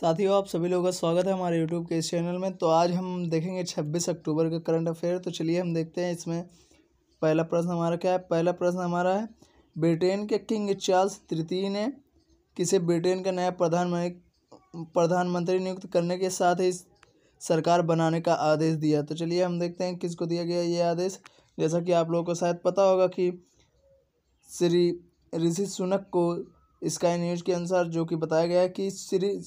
साथियों आप सभी लोगों का स्वागत है हमारे यूट्यूब के इस चैनल में तो आज हम देखेंगे 26 अक्टूबर का करंट अफेयर तो चलिए हम देखते हैं इसमें पहला प्रश्न हमारा क्या है पहला प्रश्न हमारा है ब्रिटेन के किंग चार्ल्स तृतीय ने किसे ब्रिटेन का नया प्रधानमंत्री प्रधानमंत्री नियुक्त करने के साथ ही सरकार बनाने का आदेश दिया तो चलिए हम देखते हैं किसको दिया गया ये आदेश जैसा कि आप लोगों को शायद पता होगा कि श्री ऋषि सुनक को स्काई न्यूज़ के अनुसार जो कि बताया गया है कि श्री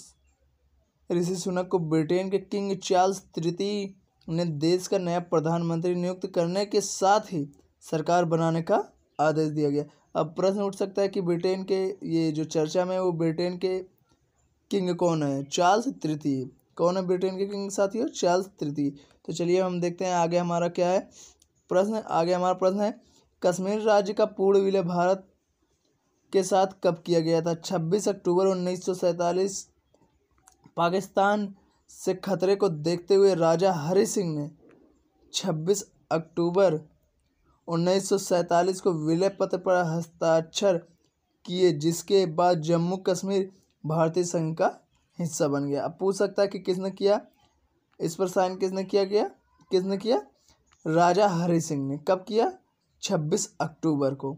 ऋषि सुनक को ब्रिटेन के किंग चार्ल्स तृतीय ने देश का नया प्रधानमंत्री नियुक्त करने के साथ ही सरकार बनाने का आदेश दिया गया अब प्रश्न उठ सकता है कि ब्रिटेन के ये जो चर्चा में वो ब्रिटेन के किंग कौन है चार्ल्स तृतीय कौन है ब्रिटेन के किंग साथियों चार्ल्स तृतीय तो चलिए हम देखते हैं आगे हमारा क्या है प्रश्न आगे हमारा प्रश्न है कश्मीर राज्य का पूर्ण विलय भारत के साथ कब किया गया था छब्बीस अक्टूबर उन्नीस पाकिस्तान से खतरे को देखते हुए राजा हरि सिंह ने 26 अक्टूबर उन्नीस को विलय पत्र पर हस्ताक्षर किए जिसके बाद जम्मू कश्मीर भारतीय संघ का हिस्सा बन गया अब पूछ सकता है कि किसने किया इस पर साइन किसने किया गया किसने किया राजा हरि सिंह ने कब किया 26 अक्टूबर को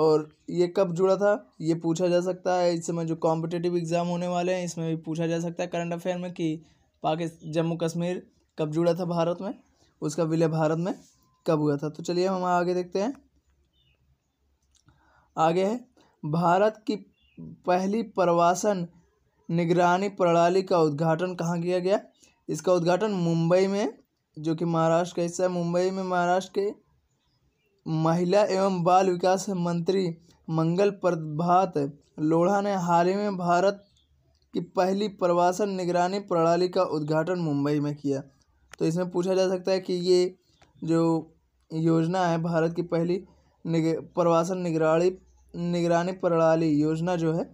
और ये कब जुड़ा था ये पूछा जा सकता है इस समय जो कॉम्पिटेटिव एग्ज़ाम होने वाले हैं इसमें भी पूछा जा सकता है करंट अफेयर में कि पाकिस्तान जम्मू कश्मीर कब जुड़ा था भारत में उसका विलय भारत में कब हुआ था तो चलिए हम आगे देखते हैं आगे है भारत की पहली प्रवासन निगरानी प्रणाली का उद्घाटन कहाँ किया गया इसका उद्घाटन मुंबई में जो कि महाराष्ट्र का हिस्सा है मुंबई में महाराष्ट्र के महिला एवं बाल विकास मंत्री मंगल प्रभात लोढ़ा ने हाल ही में भारत की पहली प्रवासन निगरानी प्रणाली का उद्घाटन मुंबई में किया तो इसमें पूछा जा सकता है कि ये जो योजना है भारत की पहली निग प्रवासन निगरानी निगरानी प्रणाली योजना जो है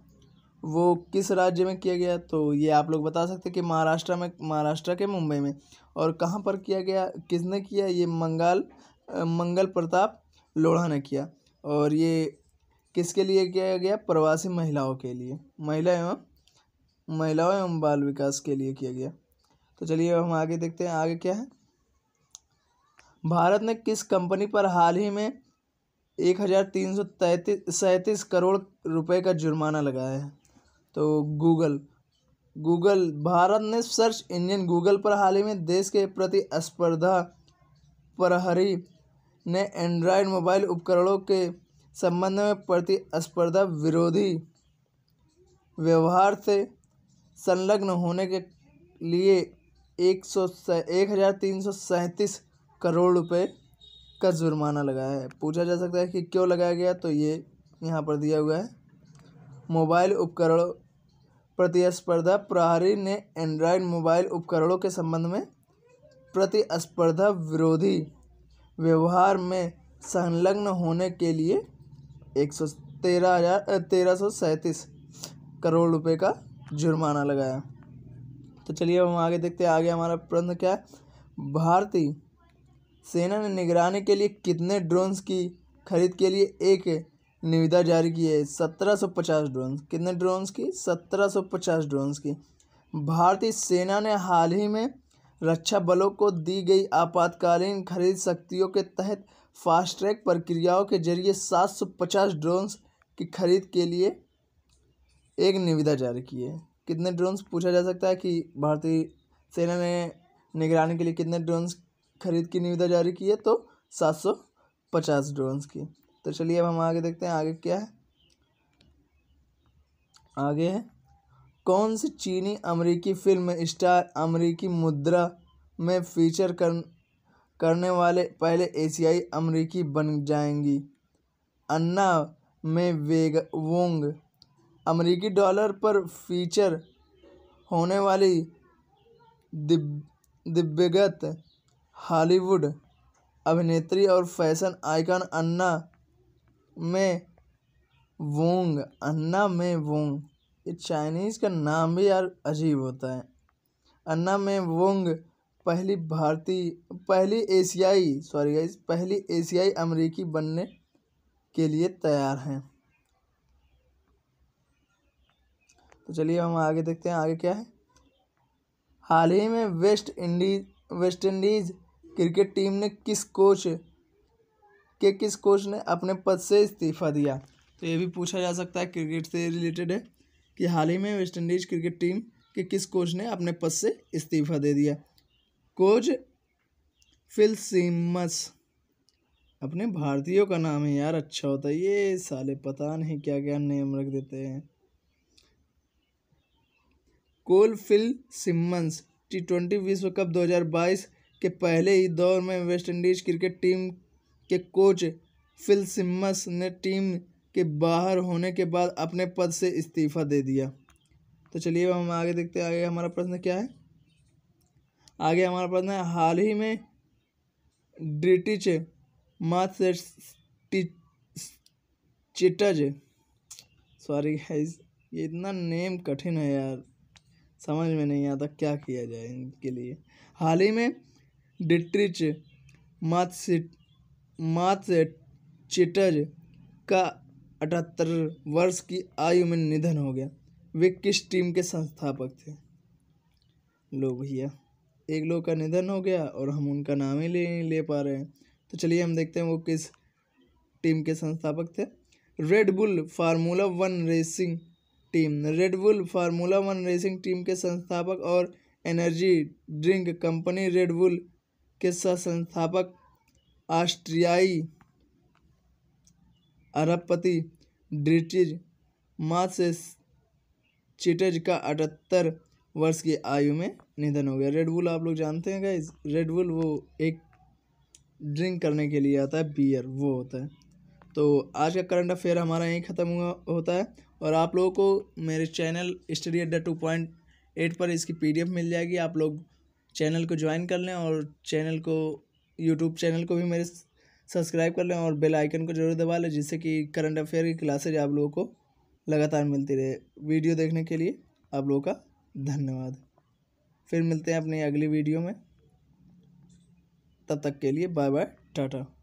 वो किस राज्य में किया गया तो ये आप लोग बता सकते कि महाराष्ट्र में महाराष्ट्र के मुंबई में और कहाँ पर किया गया किसने किया ये मंगाल मंगल प्रताप लोढ़ा ने किया और ये किसके लिए किया गया प्रवासी महिलाओं के लिए महिला एवं महिलाओं एवं बाल विकास के लिए किया गया तो चलिए हम आगे देखते हैं आगे क्या है भारत ने किस कंपनी पर हाल ही में एक हज़ार तीन सौ तैंतीस सैंतीस करोड़ रुपए का जुर्माना लगाया है तो गूगल गूगल भारत ने सर्च इंजन गूगल पर हाल ही में देश के प्रति स्पर्धा प्रहरी ने एंड्रॉयड मोबाइल उपकरणों के संबंध में प्रतिस्पर्धा विरोधी व्यवहार से संलग्न होने के लिए एक सौ एक हज़ार तीन सौ सैंतीस करोड़ रुपए का जुर्माना लगाया है पूछा जा सकता है कि क्यों लगाया गया तो ये यहाँ पर दिया हुआ है मोबाइल उपकरणों प्रतिस्पर्धा प्रहरी ने एंड्रॉयड मोबाइल उपकरणों के संबंध में प्रतिस्पर्धा विरोधी व्यवहार में संलग्न होने के लिए एक सौ तेरह हज़ार तेरह सौ सैंतीस करोड़ रुपए का जुर्माना लगाया तो चलिए हम आगे देखते हैं आगे हमारा प्रश्न क्या है भारतीय सेना ने निगरानी के लिए कितने ड्रोन्स की खरीद के लिए एक निविदा जारी की है सत्रह सौ पचास ड्रोन्स कितने ड्रोन्स की सत्रह सौ पचास ड्रोन्स की भारतीय सेना ने हाल ही में रक्षा बलों को दी गई आपातकालीन खरीद शक्तियों के तहत फास्ट ट्रैक प्रक्रियाओं के जरिए 750 ड्रोन्स की खरीद के लिए एक निविदा जारी की है कितने ड्रोन्स पूछा जा सकता है कि भारतीय सेना ने निगरानी के लिए कितने ड्रोन्स खरीद की निविदा जारी की है तो सात सौ पचास ड्रोन्स की तो चलिए अब हम आगे देखते हैं आगे क्या है आगे है कौन सी चीनी अमेरिकी फिल्म स्टार अमेरिकी मुद्रा में फीचर कर करने वाले पहले एशियाई अमेरिकी बन जाएंगी अन्ना में वेग वोंग अमेरिकी डॉलर पर फीचर होने वाली दिव्यगत हॉलीवुड अभिनेत्री और फैशन आइकन अन्ना में वोंग अन्ना में वोंग ये चाइनीज़ का नाम भी यार अजीब होता है अन्ना में वोंग पहली भारतीय पहली एशियाई सॉरी गाइस पहली एशियाई अमेरिकी बनने के लिए तैयार हैं तो चलिए हम आगे देखते हैं आगे क्या है हाल ही में West Indies West Indies cricket team ने किस कोच के किस कोच ने अपने पद से इस्तीफा दिया तो ये भी पूछा जा सकता है क्रिकेट से रिलेटेड है कि हाल ही में वेस्टइंडीज क्रिकेट टीम के किस कोच ने अपने पद से इस्तीफा दे दिया कोच फिल सीमस अपने भारतीयों का नाम है यार अच्छा होता है ये साले पता नहीं क्या क्या नेम रख देते हैं कोल फिल सिमंस टी ट्वेंटी विश्व कप 2022 के पहले ही दौर में वेस्टइंडीज क्रिकेट टीम के कोच फिल सिमस ने टीम के बाहर होने के बाद अपने पद से इस्तीफ़ा दे दिया तो चलिए अब हम आगे देखते हैं आगे हमारा प्रश्न क्या है आगे हमारा प्रश्न है हाल ही में ड्रिटिच चिटज सॉरी गाइस ये इतना नेम कठिन है यार समझ में नहीं आता क्या किया जाए इनके लिए हाल ही में डिट्रिच मात मात चिटज का अठहत्तर वर्ष की आयु में निधन हो गया वे किस टीम के संस्थापक थे लो भैया एक लोग का निधन हो गया और हम उनका नाम ही ले ले पा रहे हैं तो चलिए हम देखते हैं वो किस टीम के संस्थापक थे Red Bull Formula One racing team Red Bull Formula One racing team के संस्थापक और energy drink company Red Bull के सह संस्थापक ऑस्ट्रियाई अरबपति ड्रिटिज चिटज का अठहत्तर वर्ष की आयु में निधन हो गया रेडबुल आप लोग जानते हैं गाइज रेडबुल वो एक ड्रिंक करने के लिए आता है बियर वो होता है तो आज का करंट अफेयर हमारा यहीं ख़त्म हुआ होता है और आप लोगों को मेरे channel study Adda two point eight पर इसकी पीडीएफ मिल जाएगी आप लोग चैनल को ज्वाइन कर लें और चैनल को यूट्यूब चैनल को भी मेरे सब्सक्राइब कर लें और बेल आइकन को जरूर दबा लें जिससे कि करंट अफेयर की क्लासेज आप लोगों को लगातार मिलती रहे वीडियो देखने के लिए आप लोगों का धन्यवाद फिर मिलते हैं अपनी अगली वीडियो में तब तक के लिए बाय बाय टाटा